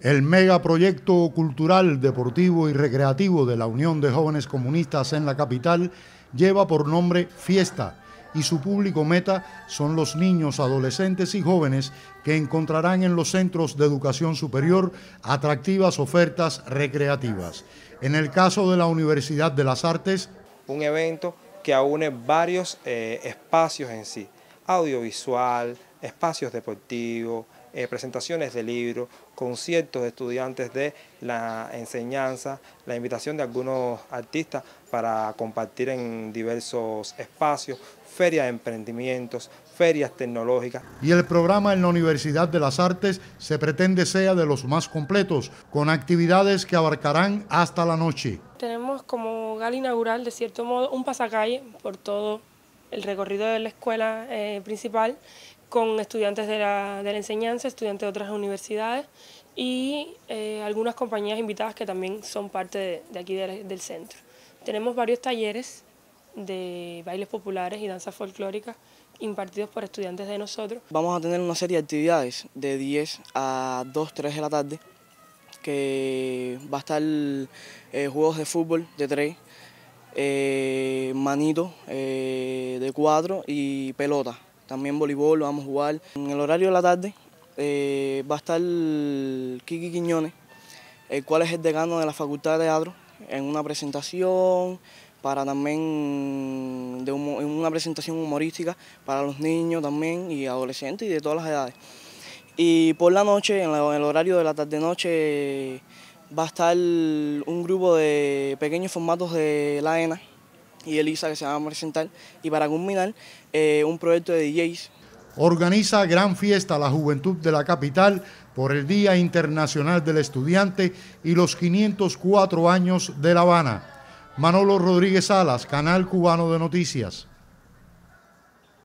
El megaproyecto cultural, deportivo y recreativo de la Unión de Jóvenes Comunistas en la capital lleva por nombre Fiesta y su público meta son los niños, adolescentes y jóvenes que encontrarán en los centros de educación superior atractivas ofertas recreativas. En el caso de la Universidad de las Artes, un evento que aúne varios eh, espacios en sí, audiovisual, espacios deportivos, eh, presentaciones de libros, conciertos de estudiantes de la enseñanza, la invitación de algunos artistas para compartir en diversos espacios, ferias de emprendimientos, ferias tecnológicas. Y el programa en la Universidad de las Artes se pretende sea de los más completos, con actividades que abarcarán hasta la noche. Tenemos como gala inaugural, de cierto modo, un pasacalle por todo el recorrido de la escuela eh, principal con estudiantes de la, enseñanza, estudiantes de otras universidades y eh, algunas compañías invitadas que también son parte de, aquí del centro. Tenemos varios talleres de bailes populares y danza folclórica impartidos por estudiantes de nosotros. Vamos a tener una serie de actividades de 10 a 2, 3 de la tarde, que va a estar eh, juegos de fútbol de 3, eh, manito eh, de 4 y pelota también voleibol, vamos a jugar. En el horario de la tarde eh, va a estar Kiki Quiñones, el cual es el decano de la Facultad de Teatro, en una presentación para también una presentación humorística para los niños también y adolescentes y de todas las edades. Y por la noche, en el horario de la tarde-noche, va a estar un grupo de pequeños formatos de la ENA, y Elisa que se llama a y para culminar eh, un proyecto de DJs. Organiza gran fiesta la juventud de la capital por el Día Internacional del Estudiante y los 504 años de La Habana. Manolo Rodríguez Salas, Canal Cubano de Noticias.